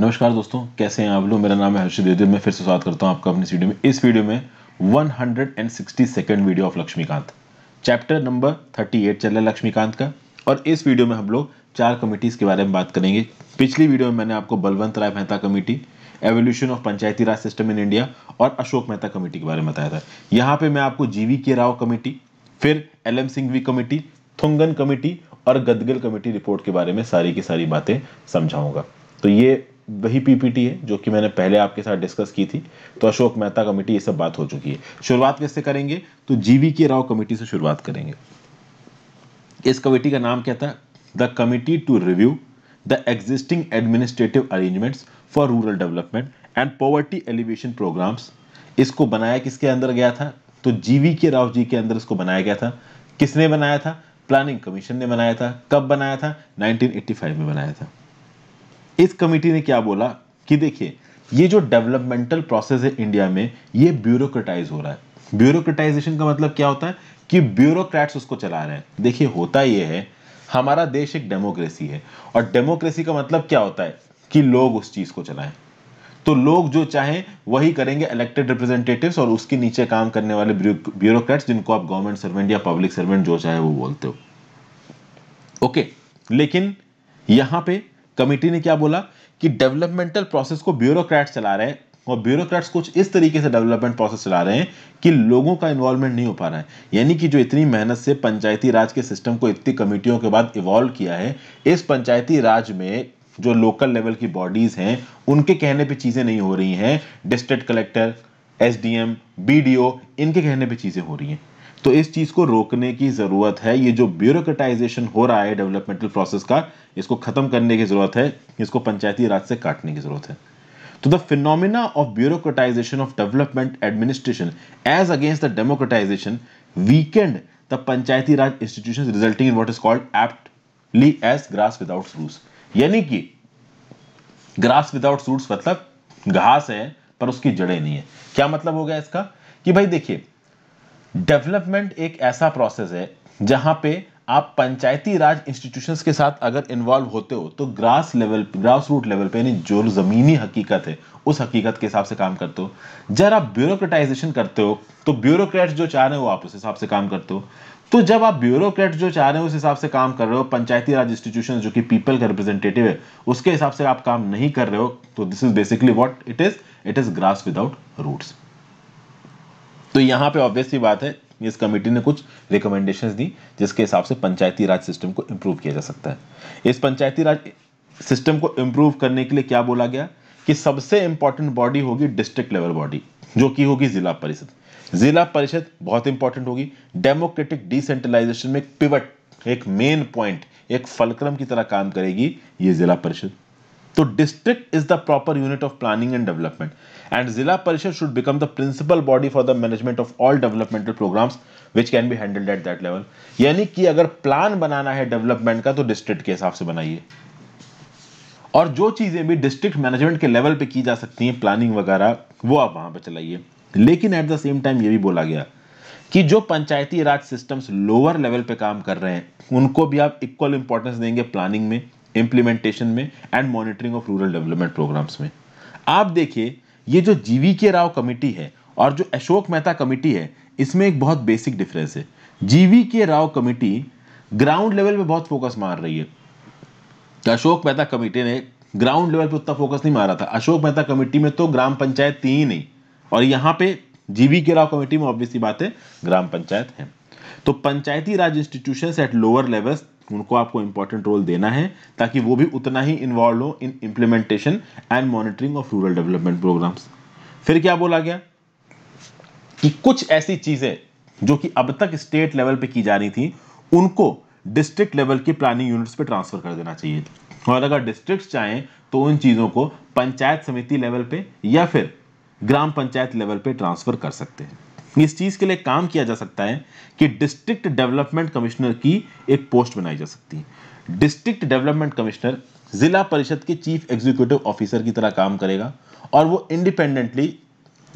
नमस्कार दोस्तों कैसे हैं आप लोग मेरा नाम है हर्षित देवदेव मैं फिर से स्वागत करता हूं आपका अपनी वीडियो में इस वीडियो में 160 second video of Laxmikanth chapter number 38 चल रहा है लक्ष्मीकांत का और इस वीडियो में हम लोग चार कमेटीज़ के बारे में बात करेंगे पिछली वीडियो में मैंने आपको Balwant Rai Mehta committee evolution of Panchayati Raj system in India और अशोक मेहता कमेटी के बारे में बताया था यहाँ पे मैं आपको जी के राव कमेटी फिर L M Singhvi committee Thungon committee और गदगिल कमेटी रिपोर्ट के बारे में सारी की सारी बातें समझाऊंगा तो ये वही पीपीटी है जो कि मैंने पहले आपके साथ डिस्कस की थी तो अशोक मेहता कमेटी ये सब बात हो चुकी है शुरुआत कैसे करेंगे तो जीवी के राव कमेटी से शुरुआत करेंगे इस कमेटी का नाम क्या था the committee to review the existing administrative arrangements for rural development and poverty elevation programmes इसको बनाया किसके अंदर गया था तो जीवी के राव जी के अंदर इसको बनाया गया था किसने बनाया था प्लानिंग कमीशन ने बनाया था कब बनाया था 1985 में बनाया था इस कमेटी ने क्या बोला कि देखिए ये जो डेवलपमेंटल प्रोसेस है इंडिया में ये ब्यूरोक्रेटाइज हो रहा है ब्यूरोक्रेटाइजेशन का मतलब क्या होता है कि ब्यूरोक्रेट्स उसको चला रहे हैं देखिए होता ये है हमारा देश एक डेमोक्रेसी है और डेमोक्रेसी का मतलब क्या होता है कि लोग उस चीज को चलाएं तो लोग जो चाहें वही करेंगे इलेक्टेड रिप्रेजेंटेटिव्स और उसके नीचे काम करने वाले ब्यूरोक्रेट्स जिनको आप गवर्नमेंट सर्वेंट या पब्लिक सर्वेंट जो चाहे वो बोलते हो ओके लेकिन यहां पे कमेटी ने क्या बोला कि डेवलपमेंटल प्रोसेस को ब्यूरोक्रेट चला रहे हैं और ब्यूरोक्रेट्स कुछ इस तरीके से डेवलपमेंट प्रोसेस चला रहे हैं कि लोगों का इन्वॉल्वमेंट नहीं हो पा रहा है यानी कि जो इतनी मेहनत से पंचायती राज के सिस्टम को इतनी कमेटियों के बाद इवॉल्व किया है इस पंचायती राज में जो लोकल लेवल की बॉडीज हैं उनके कहने पर चीज़ें नहीं हो रही हैं डिस्ट्रिक्ट कलेक्टर डी ओ इनके कहने पर चीज़ें हो रही हैं तो इस चीज़ को रोकने की ज़रूरत है ये जो ब्यूरोक्रेटाइजेशन हो रहा है डेवलपमेंटल प्रोसेस का इसको ख़त्म करने की ज़रूरत है इसको पंचायती राज से काटने की ज़रूरत है तो the phenomena of bureaucratisation of development administration as against the democratisation weakened the Panchayati Raj institution resulting in what is called aptly as grass without roots यानी कि ग्रास विदाउट रूट्स मतलब घास है पर उसकी जड़ें नहीं है क्या मतलब हो गया इसका कि भाई देखिए डेवलपमेंट एक ऐसा प्रोसेस है जहां पे आप पंचायती राज इंस्टीट्यूशंस के साथ अगर इन्वॉल्व होते हो तो grass level grass root level पे यानी जो ज़मीनी हकीकत है उस हकीकत के हिसाब से काम करते हो जब आप ब्यूरोक्रेटाइजेशन करते हो तो ब्यूरोक्रेट जो चाह रहे हो आप उस हिसाब से काम करते हो तो जब आप ब्यूरोक्रेट जो चाह रहे हो उस हिसाब से काम कर रहे हो पंचायती राज इंस्टीट्यूशन जो कि पीपल का रिप्रेजेंटेटिव है उसके हिसाब से आप काम नहीं कर रहे हो तो this is basically what it is it is grass without roots तो यहाँ पे ऑब्वियसली बात है इस कमेटी ने कुछ रिकमेंडेशन दी जिसके हिसाब से पंचायती राज सिस्टम को इम्प्रूव किया जा सकता है इस पंचायती राज सिस्टम को इम्प्रूव करने के लिए क्या बोला गया कि सबसे इंपॉर्टेंट बॉडी होगी डिस्ट्रिक्ट लेवल बॉडी जो कि होगी जिला परिषद जिला परिषद बहुत इंपॉर्टेंट होगी डेमोक्रेटिक डिसेंट्रलाइजेशन में एक पिवट एक मेन पॉइंट एक फलक्रम की तरह काम करेगी ये जिला परिषद तो district is the proper unit of planning and development and Zila Parishad should become the principal body for the management of all developmental programmes which can be handled at that level यानी कि अगर प्लान बनाना है डेवलपमेंट का तो district के हिसाब से बनाइए और जो चीज़ें भी डिस्ट्रिक्ट मैनेजमेंट के लेवल पे की जा सकती हैं प्लानिंग वगैरह वो आप वहां पे चलाइए लेकिन एट द सेम टाइम ये भी बोला गया कि जो Panchayati Raj systems lower level पे काम कर रहे हैं उनको भी आप इक्वल इंपॉर्टेंस देंगे प्लानिंग में इम्प्लीमेंटेशन में and monitoring of rural development programmes में आप देखिए ये जो जीवी के राव कमेटी है और जो अशोक मेहता कमेटी है इसमें एक बहुत बेसिक डिफरेंस है जीवी K Rao committee ground level पे बहुत फोकस मार रही है अशोक मेहता कमेटी ने ग्राउंड लेवल पे उतना फोकस नहीं मारा था अशोक मेहता कमेटी में तो ग्राम पंचायत थी ही नहीं और यहाँ पे जीवी के राव कमेटी में ऑब्वियसली बात है ग्राम पंचायत है तो Panchayati Raj institution at lower levels उनको आपको इंपॉर्टेंट रोल देना है ताकि वो भी उतना ही इन्वॉल्व हो in implementation and monitoring of rural development programmes फिर क्या बोला गया कि कुछ ऐसी चीज़ें जो कि अब तक स्टेट लेवल पे की जा रही थी उनको डिस्ट्रिक्ट लेवल की प्लानिंग यूनिट्स पे ट्रांसफर कर देना चाहिए और अगर डिस्ट्रिक्ट चाहें तो उन चीज़ों को पंचायत समिति लेवल पे या फिर ग्राम पंचायत लेवल पे ट्रांसफर कर सकते हैं इस चीज़ के लिए काम किया जा सकता है कि डिस्ट्रिक्ट डेवलपमेंट कमिश्नर की एक पोस्ट बनाई जा सकती है डिस्ट्रिक्ट डेवलपमेंट कमिश्नर जिला परिषद के चीफ एग्जीक्यूटिव ऑफिसर की तरह काम करेगा और वो इंडिपेंडेंटली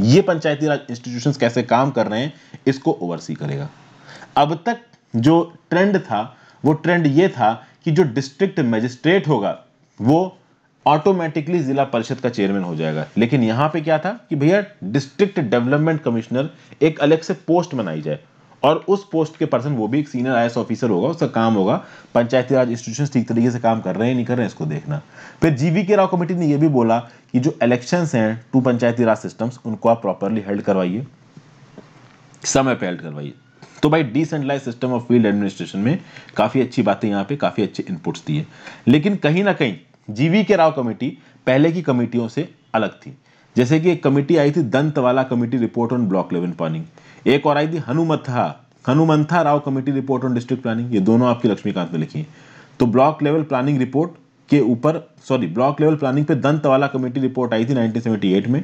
ये पंचायती राज इंस्टीट्यूशन कैसे काम कर रहे हैं इसको ओवरसी करेगा अब तक जो ट्रेंड था वो ट्रेंड ये था कि जो डिस्ट्रिक्ट मजिस्ट्रेट होगा वो ऑटोमेटिकली जिला परिषद का चेयरमैन हो जाएगा लेकिन यहां पे क्या था कि भैया डिस्ट्रिक्ट डेवलपमेंट कमिश्नर एक अलग से पोस्ट बनाई जाए और उस पोस्ट के पर्सन वो भी एक सीनियर आई ऑफिसर होगा उसका काम होगा पंचायती राज इंस्टीट्यूशन ठीक तरीके से काम कर रहे हैं नहीं कर रहे हैं इसको देखना फिर जीवी के राव कमेटी ने यह भी बोला कि जो इलेक्शन हैं टू पंचायती राज सिस्टम उनको आप प्रॉपरली हेल्ड करवाइए समय पर हेल्ड करवाइए तो भाई decentralise system of field administration में काफ़ी अच्छी बातें यहाँ पे काफ़ी अच्छे इनपुट्स दिए लेकिन कहीं ना कहीं जीवी के राव कमेटी पहले की कमेटियों से अलग थी जैसे कि एक कमेटी आई थी Dantwala committee report on block level planning एक और आई थी Hanumantha Hanumantha Rao committee report on district planning ये दोनों आपकी लक्ष्मीकांत में लिखी है तो ब्लॉक लेवल प्लानिंग रिपोर्ट के ऊपर सॉरी ब्लॉक लेवल प्लानिंग पे दंतवाला कमेटी रिपोर्ट आई थी 1978 में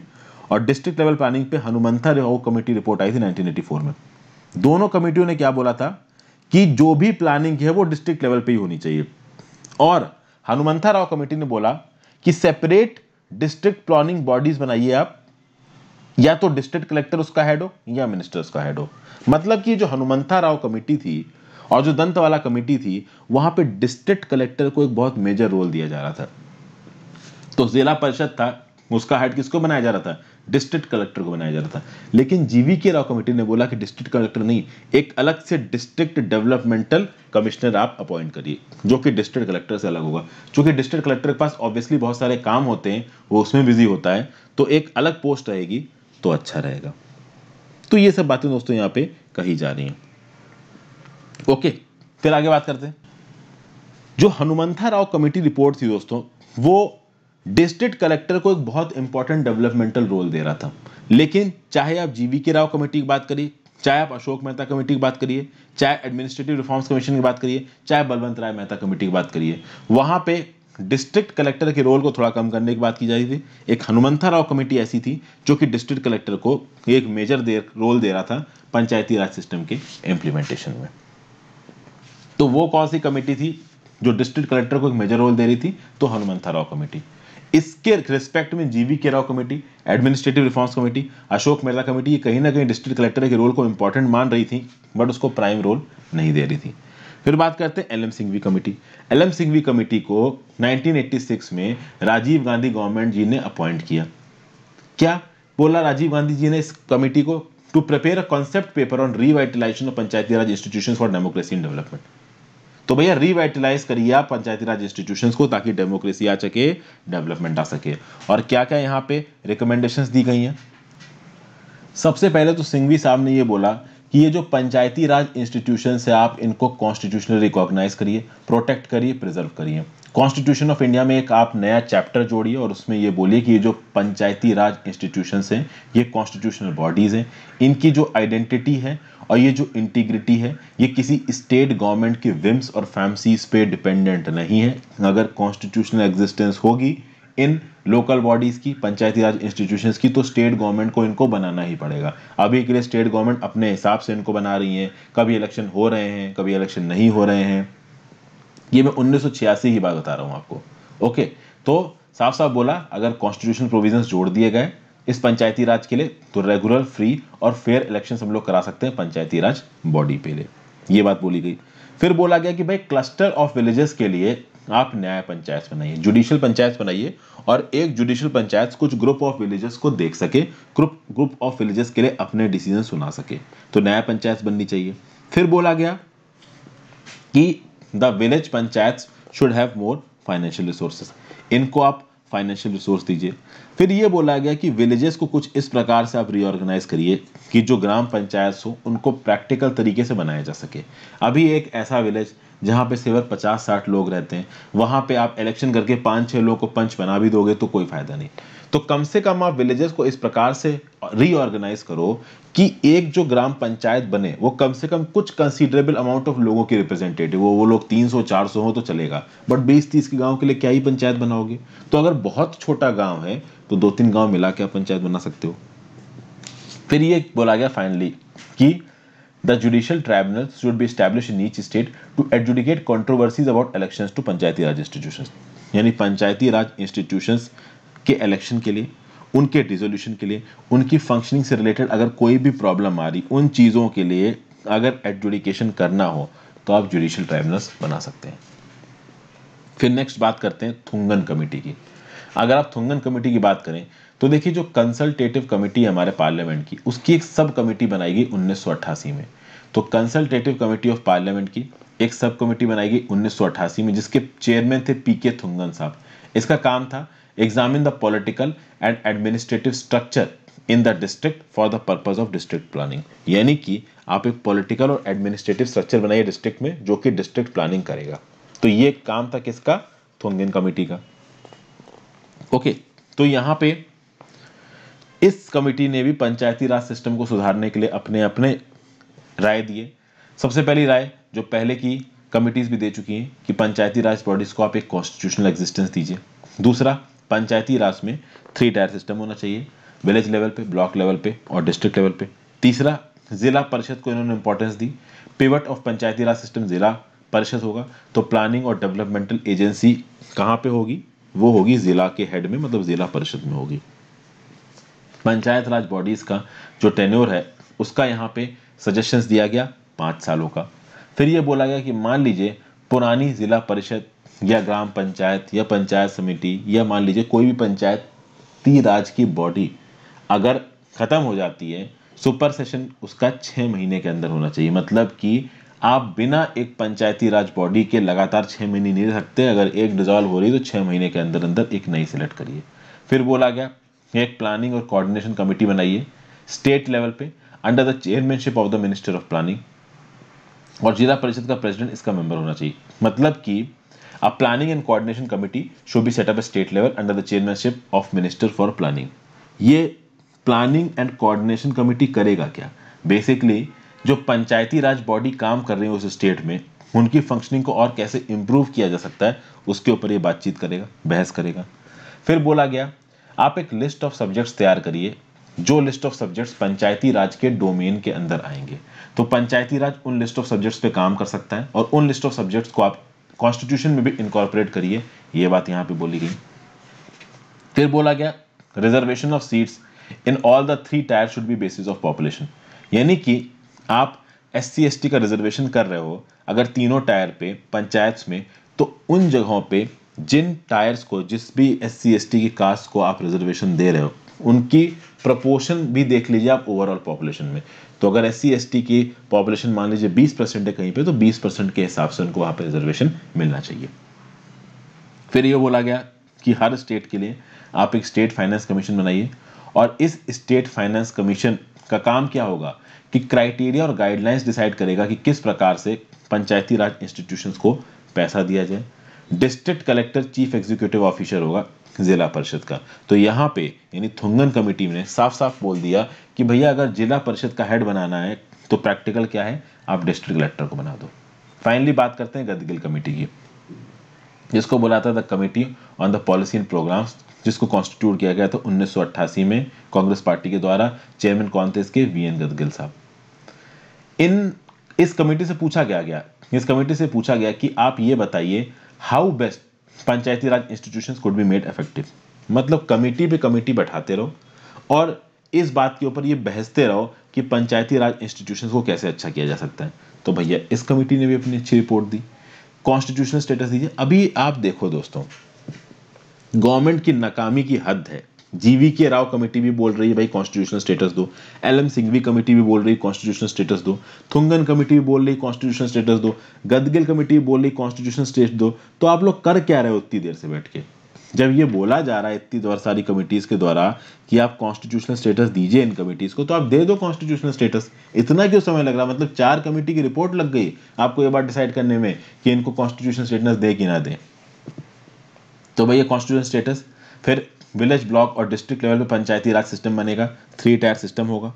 और डिस्ट्रिक्ट लेवल प्लानिंग पे हनुमंथा राव कमेटी रिपोर्ट आई थी नाइनटीन में दोनों कमेटियों ने क्या बोला था कि जो भी प्लानिंग है वो डिस्ट्रिक्ट लेवल पे ही होनी चाहिए और हनुमंथा राव कमेटी ने बोला कि सेपरेट डिस्ट्रिक्ट प्लानिंग बॉडीज बनाइए आप या तो डिस्ट्रिक्ट कलेक्टर उसका हेड हो या मिनिस्टर उसका हेड हो मतलब कि जो हनुमंथा राव कमेटी थी और जो दंत वाला कमेटी थी वहां पे डिस्ट्रिक्ट कलेक्टर को एक बहुत मेजर रोल दिया जा रहा था तो जिला परिषद था उसका हेड किसको बनाया जा रहा था डिस्ट्रिक्ट कलेक्टर को बनाया जा रहा था लेकिन जीवी के राव कमेटी ने बोला कि डिस्ट्रिक्ट कलेक्टर नहीं एक अलग से डिस्ट्रिक्ट डेवलपमेंटल कमिश्नर आप अपॉइंट करिए जो कि डिस्ट्रिक्ट कलेक्टर से अलग होगा क्योंकि डिस्ट्रिक्ट कलेक्टर के पास ऑब्वियसली बहुत सारे काम होते हैं वो उसमें बिजी होता है तो एक अलग पोस्ट रहेगी तो अच्छा रहेगा तो ये सब बातें दोस्तों यहाँ पे कही जा रही हैं ओके फिर आगे बात करते हैं जो हनुमंथा राव कमेटी रिपोर्ट थी दोस्तों वो डिस्ट्रिक्ट कलेक्टर को एक बहुत इंपॉर्टेंट डेवलपमेंटल रोल दे रहा था लेकिन चाहे आप जीवी के राव कमेटी की बात करिए चाहे आप अशोक मेहता कमेटी की बात करिए चाहे एडमिनिस्ट्रेटिव रिफॉर्म्स कमीशन की बात करिए चाहे बलवंत राय मेहता कमेटी की बात करिए वहां पे डिस्ट्रिक्ट कलेक्टर के रोल को थोड़ा कम करने की बात की जा रही थी एक हनुमंथा राव कमेटी ऐसी थी जो कि डिस्ट्रिक्ट कलेक्टर को एक मेजर दे रोल दे रहा था पंचायती राज सिस्टम के इम्प्लीमेंटेशन में तो वो कौन सी कमेटी थी जो डिस्ट्रिक्ट कलेक्टर को एक मेजर रोल दे रही थी तो हनुमंथा राव कमेटी इसके रिस्पेक्ट में G V K Rao committee administrative reforms committee Ashok Mehra committee ये कहीं ना कहीं डिस्ट्रिक्ट कलेक्टर के रोल को इंपॉर्टेंट मान रही थी बट उसको प्राइम रोल नहीं दे रही थी फिर बात करते हैं L M Singhvi committee L M Singhvi committee को 1986 में राजीव गांधी गवर्नमेंट जी ने अपॉइंट किया क्या बोला राजीव गांधी जी ने इस कमेटी को to prepare a concept paper on revitalisation of Panchayati Raj institution for democracy and development तो भैया रिवाइटलाइज करिए आप पंचायती राज इंस्टीट्यूशन को ताकि डेमोक्रेसी आ सके डेवलपमेंट आ सके और क्या क्या यहाँ पे रिकमेंडेशन दी गई हैं सबसे पहले तो सिंघवी साहब ने ये बोला कि ये जो पंचायती राज इंस्टीट्यूशन है आप इनको कॉन्स्टिट्यूशनल रिकॉग्नाइज करिए प्रोटेक्ट करिए प्रिजर्व करिए कॉन्स्टिट्यूशन ऑफ इंडिया में एक आप नया चैप्टर जोड़िए और उसमें ये बोलिए कि ये जो पंचायती राज इंस्टीट्यूशन हैं ये कॉन्स्टिट्यूशनल बॉडीज़ हैं इनकी जो आइडेंटिटी है और ये जो इंटीग्रिटी है ये किसी स्टेट गवर्नमेंट के विम्स और फैमसीज पे डिपेंडेंट नहीं है अगर कॉन्स्टिट्यूशनल एग्जिस्टेंस होगी इन लोकल बॉडीज़ की पंचायती राज इंस्टीट्यूशंस की तो स्टेट गवर्नमेंट को इनको बनाना ही पड़ेगा अभी के लिए स्टेट गवर्नमेंट अपने हिसाब से इनको बना रही है कभी इलेक्शन हो रहे हैं कभी इलेक्शन नहीं हो रहे हैं ये मैं उन्नीस की बात बता रहा हूँ आपको ओके तो साफ साफ बोला अगर कॉन्स्टिट्यूशन प्रोविजन जोड़ दिए गए इस पंचायती राज के लिए तो रेगुलर फ्री और फेयर इलेक्शन हम लोग करा सकते हैं पंचायती राज बॉडी पे लिए ये बात बोली गई फिर बोला गया कि भाई क्लस्टर ऑफ विलेजेस के लिए आप न्याय पंचायत बनाइए जुडिशियल पंचायत बनाइए और एक जुडिशियल पंचायत कुछ ग्रुप ऑफ विलेजेस को देख सके ग्रुप ग्रुप ऑफ विलेजेस के लिए अपने डिसीजन सुना सके तो न्याय पंचायत बननी चाहिए फिर बोला गया कि the village panchayat should have more financial resources इनको आप फाइनेंशियल रिसोर्स दीजिए फिर ये बोला गया कि विलेजेस को कुछ इस प्रकार से आप रीऑर्गेनाइज करिए कि जो ग्राम पंचायत हो उनको प्रैक्टिकल तरीके से बनाया जा सके अभी एक ऐसा विलेज जहाँ पे सेवक पचास साठ लोग रहते हैं वहाँ पे आप इलेक्शन करके पाँच छः लोग को पंच बना भी दोगे तो कोई फायदा नहीं तो कम से कम आप विलेजेस को इस प्रकार से रीऑर्गेनाइज करो कि एक जो ग्राम पंचायत बने वो कम से कम कुछ कंसिडरेबल अमाउंट ऑफ लोगों की रिप्रेजेंटेटिव हो वो लोग 300 400 हो तो चलेगा बट 20 30 के गांव के लिए क्या ही पंचायत बनाओगे तो अगर बहुत छोटा गांव है तो दो तीन गांव मिला के आप पंचायत बना सकते हो फिर ये बोला गया फाइनली कि the judicial tribunal should be establish in each state to adjudicate controversies about elections to Panchayati Raj institution यानी पंचायती राज institutions के election के लिए उनके रिजोल्यूशन के लिए उनकी फंक्शनिंग से रिलेटेड अगर कोई भी प्रॉब्लम आ रही उन चीज़ों के लिए अगर एडजुडिकेशन करना हो तो आप जुडिशल ट्राइब्यूनल्स बना सकते हैं फिर नेक्स्ट बात करते हैं थुंगन कमेटी की अगर आप थुंगन कमेटी की बात करें तो देखिए जो कंसल्टेटिव कमेटी हमारे पार्लियामेंट की उसकी एक सब कमेटी बनाई गई उन्नीस में तो कंसल्टेटिव कमेटी ऑफ पार्लियामेंट की एक सब कमेटी बनाई गई उन्नीस में जिसके चेयरमैन थे पी के थुंगन साहब इसका काम था examine the political and administrative structure in the district for the purpose of district planning यानी कि आप एक पॉलिटिकल और एडमिनिस्ट्रेटिव स्ट्रक्चर बनाइए डिस्ट्रिक्ट में जो कि डिस्ट्रिक्ट प्लानिंग करेगा तो ये काम था किसका थोंगेन कमेटी का ओके okay, तो यहाँ पे इस कमेटी ने भी पंचायती राज सिस्टम को सुधारने के लिए अपने अपने राय दिए सबसे पहली राय जो पहले की कमिटीज़ भी दे चुकी हैं कि पंचायती राज बॉडीज़ को आप एक कॉन्स्टिट्यूशनल एग्जिस्टेंस दीजिए दूसरा पंचायती राज में थ्री टायर सिस्टम होना चाहिए विलेज लेवल पे ब्लॉक लेवल पे और डिस्ट्रिक्ट लेवल पे तीसरा ज़िला परिषद को इन्होंने इंपॉर्टेंस दी pivot of Panchayati Raj system zila parishad होगा तो प्लानिंग और डेवलपमेंटल एजेंसी कहाँ पे होगी वो होगी ज़िला के हेड में मतलब ज़िला परिषद में होगी पंचायत राज बॉडीज का जो टेन्योर है उसका यहाँ पे सजेशंस दिया गया पाँच सालों का फिर ये बोला गया कि मान लीजिए पुरानी जिला परिषद या ग्राम पंचायत या पंचायत समिति या मान लीजिए कोई भी पंचायती राज की बॉडी अगर ख़त्म हो जाती है सुपर सेशन उसका छः महीने के अंदर होना चाहिए मतलब कि आप बिना एक पंचायती राज बॉडी के लगातार छः महीने नहीं रह सकते अगर एक डिजॉल्व हो रही है तो छः महीने के अंदर अंदर एक नई सिलेक्ट करिए फिर बोला गया एक प्लानिंग और कोऑर्डिनेशन कमेटी बनाइए स्टेट लेवल पे under the chairmanship of the minister of planning और जिला परिषद का प्रेसिडेंट इसका मेंबर होना चाहिए मतलब कि a planning and coordination committee should be set up state level under the chairmanship of minister for planning ये प्लानिंग एंड कोऑर्डिनेशन कमेटी करेगा क्या बेसिकली जो पंचायती राज बॉडी काम कर रही है उस स्टेट में उनकी फंक्शनिंग को और कैसे इम्प्रूव किया जा सकता है उसके ऊपर ये बातचीत करेगा बहस करेगा फिर बोला गया आप एक लिस्ट ऑफ सब्जेक्ट्स तैयार करिए जो list of subjects Panchayati Raj के डोमेन के अंदर आएंगे तो पंचायती राज उन लिस्ट ऑफ सब्जेक्ट्स पे काम कर सकता है और उन लिस्ट ऑफ सब्जेक्ट्स को आप कॉन्स्टिट्यूशन में भी इनकॉर्पोरेट करिए ये बात यहाँ पे बोली गई फिर बोला गया reservation of seats in all the three tier should be basis of population यानी कि आप एस सी का रिजर्वेशन कर रहे हो अगर तीनों टायर पे पंचायत में तो उन जगहों पे जिन टायर्स को जिस भी एस सी एस टी की कास्ट को आप रिजर्वेशन दे रहे हो उनकी प्रपोर्शन भी देख लीजिए आप ओवरऑल पॉपुलेशन में तो अगर एस सी की पॉपुलेशन मान लीजिए 20 परसेंट है कहीं पे तो 20 परसेंट के हिसाब से उनको वहाँ पे रिजर्वेशन मिलना चाहिए फिर ये बोला गया कि हर स्टेट के लिए आप एक स्टेट फाइनेंस कमीशन बनाइए और इस स्टेट फाइनेंस कमीशन का काम क्या होगा कि क्राइटेरिया और गाइडलाइंस डिसाइड करेगा कि किस प्रकार से पंचायती राज इंस्टीट्यूशन को पैसा दिया जाए district collector chief executive officer होगा जिला परिषद का तो यहाँ पे यानी थुंगन कमेटी ने साफ साफ बोल दिया कि भैया अगर जिला परिषद का हेड बनाना है तो प्रैक्टिकल क्या है आप डिस्ट्रिक्ट कलेक्टर को बना दो फाइनली बात करते हैं गदगिल कमेटी की जिसको बुलाता था committee on the policy and programmes जिसको कॉन्स्टिट्यूट किया गया था उन्नीस में कांग्रेस पार्टी के द्वारा चेयरमैन कौन थे इसके वी एन गदगिल साहब इन इस कमेटी से पूछा गया गया इस कमेटी से पूछा गया कि आप ये बताइए how best Panchayati Raj institution could be made effective मतलब कमेटी पे कमेटी बैठाते रहो और इस बात के ऊपर ये बहसते रहो कि पंचायती राज इंस्टीट्यूशन को कैसे अच्छा किया जा सकता है तो भैया इस कमेटी ने भी अपनी अच्छी रिपोर्ट दी कॉन्स्टिट्यूशनल स्टेटस दीजिए अभी आप देखो दोस्तों गवर्नमेंट की नाकामी की हद है जीवी के राव कमेटी भी बोल रही है भाई कॉन्स्टिट्यूशनल स्टेटस दो एल एम सिंघवी कमेटी भी बोल रही है कॉन्स्टिट्यूशनल स्टेटस दो थुंगन कमेटी भी बोल रही है कॉन्स्टिट्यूशनल स्टेटस दो गदगिल कमेटी भी बोल रही है कॉन्स्टिट्यूशनल स्टेटस दो तो आप लोग कर क्या रहे हो उतनी देर से बैठ के जब ये बोला जा रहा है इतनी सारी कमेटीज़ के द्वारा कि आप कॉन्स्टिट्यूशनल स्टेटस दीजिए इन कमेटीज़ को तो आप दे दो कॉन्स्टिट्यूशनल स्टेटस इतना क्यों समय लग रहा मतलब चार कमेटी की रिपोर्ट लग गई आपको ये बात डिसाइड करने में कि इनको कॉन्स्टिट्यूशनल स्टेटस दे कि ना दे तो भाई ये कॉन्स्टिट्यूशन स्टेटस फिर विलेज ब्लॉक और डिस्ट्रिक्ट लेवल पे पंचायती राज सिस्टम बनेगा थ्री टायर सिस्टम होगा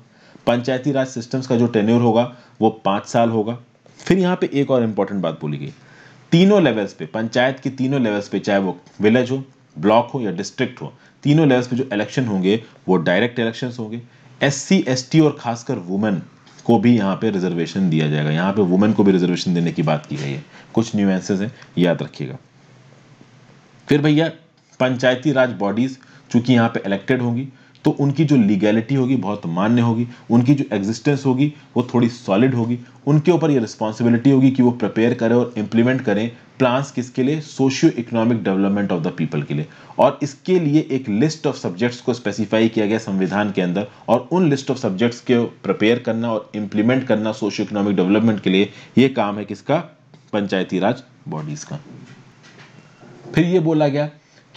पंचायती राज सिस्टम्स का जो टेन्योर होगा वो पाँच साल होगा फिर यहाँ पे एक और इम्पॉर्टेंट बात बोली गई तीनों लेवल्स पे पंचायत की तीनों लेवल्स पे चाहे वो विलेज हो ब्लॉक हो या डिस्ट्रिक्ट हो तीनों लेवल्स पे जो इलेक्शन होंगे वो डायरेक्ट इलेक्शन होंगे एस सी और खासकर वुमेन को भी यहाँ पे रिजर्वेशन दिया जाएगा यहाँ पे वुमेन को भी रिजर्वेशन देने की बात की गई है कुछ न्यूएंसेस हैं याद रखिएगा फिर भैया पंचायती राज बॉडीज चूंकि यहाँ पे इलेक्टेड होंगी तो उनकी जो लीगैलिटी होगी बहुत मान्य होगी उनकी जो एग्जिस्टेंस होगी वो थोड़ी सॉलिड होगी उनके ऊपर ये रिस्पॉन्सिबिलिटी होगी कि वो प्रिपेयर करें और इम्प्लीमेंट करें प्लान्स किसके लिए socio economic development of the people के लिए और इसके लिए एक लिस्ट ऑफ सब्जेक्ट्स को स्पेसिफाई किया गया संविधान के अंदर और उन लिस्ट ऑफ सब्जेक्ट्स के प्रिपेयर करना और इम्प्लीमेंट करना सोशियो इकोनॉमिक डेवलपमेंट के लिए ये काम है किसका पंचायती राज बॉडीज का फिर ये बोला गया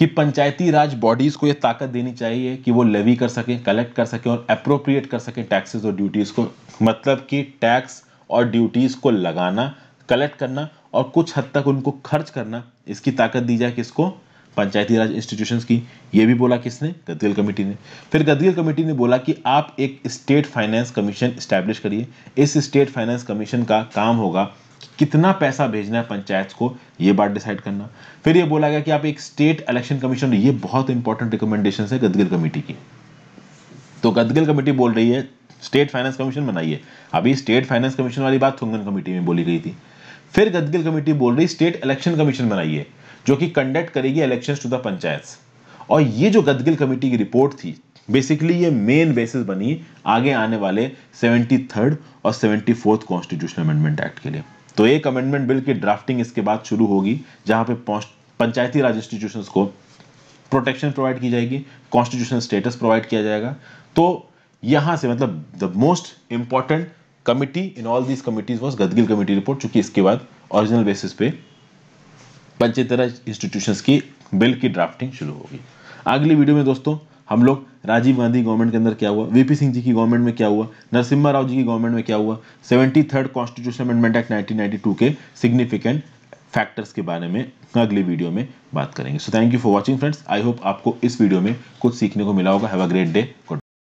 कि पंचायती राज बॉडीज़ को यह ताकत देनी चाहिए कि वो लेवी कर सकें कलेक्ट कर सकें और अप्रोप्रिएट कर सकें टैक्सेस और ड्यूटीज़ को मतलब कि टैक्स और ड्यूटीज़ को लगाना कलेक्ट करना और कुछ हद तक उनको खर्च करना इसकी ताकत दी जाए किसको पंचायती राज इंस्टीट्यूशन की ये भी बोला किसने गदगिल कमेटी ने फिर गदगिल कमेटी ने बोला कि आप एक स्टेट फाइनेंस कमीशन इस्टेब्लिश करिए इस स्टेट फाइनेंस कमीशन का काम होगा कितना पैसा भेजना है पंचायत को ये बात डिसाइड करना फिर ये बोला गया कि आप एक स्टेट इलेक्शन कमीशन ये बहुत इंपॉर्टेंट रिकमेंडेशन है गदगिल कमेटी की तो गदगिल कमेटी बोल रही है स्टेट फाइनेंस कमीशन बनाइए अभी स्टेट फाइनेंस कमीशन वाली बात थुंगन कमेटी में बोली गई थी फिर गदगिल कमेटी बोल रही स्टेट इलेक्शन कमीशन बनाइए जो कि कंडक्ट करेगी इलेक्शन टू द पंचायत और ये जो गदगिल कमेटी की रिपोर्ट थी बेसिकली ये मेन बेसिस बनी आगे आने वाले सेवेंटी थर्ड और seventy fourth constitution amendment act के लिए तो एक अमेंडमेंट बिल की ड्राफ्टिंग इसके बाद शुरू होगी जहां पे पंचायती राज इंस्टीट्यूशन को प्रोटेक्शन प्रोवाइड की जाएगी कॉन्स्टिट्यूशन स्टेटस प्रोवाइड किया जाएगा तो यहां से मतलब the most important committee in all these committees was Gadgil committee report चूंकि इसके बाद ओरिजिनल बेसिस पे पंचायती राज इंस्टीट्यूशन की बिल की ड्राफ्टिंग शुरू होगी अगली वीडियो में दोस्तों हम लोग राजीव गांधी गवर्नमेंट के अंदर क्या हुआ वीपी सिंह जी की गवर्नमेंट में क्या हुआ नरसिम्हा राव जी की गवर्नमेंट में क्या हुआ seventy third constitution amendment act two के सिग्निफिकेंट फैक्टर्स के बारे में अगली वीडियो में बात करेंगे so thank you for watching friends I hope आपको इस वीडियो में कुछ सीखने को मिला होगा have a great day good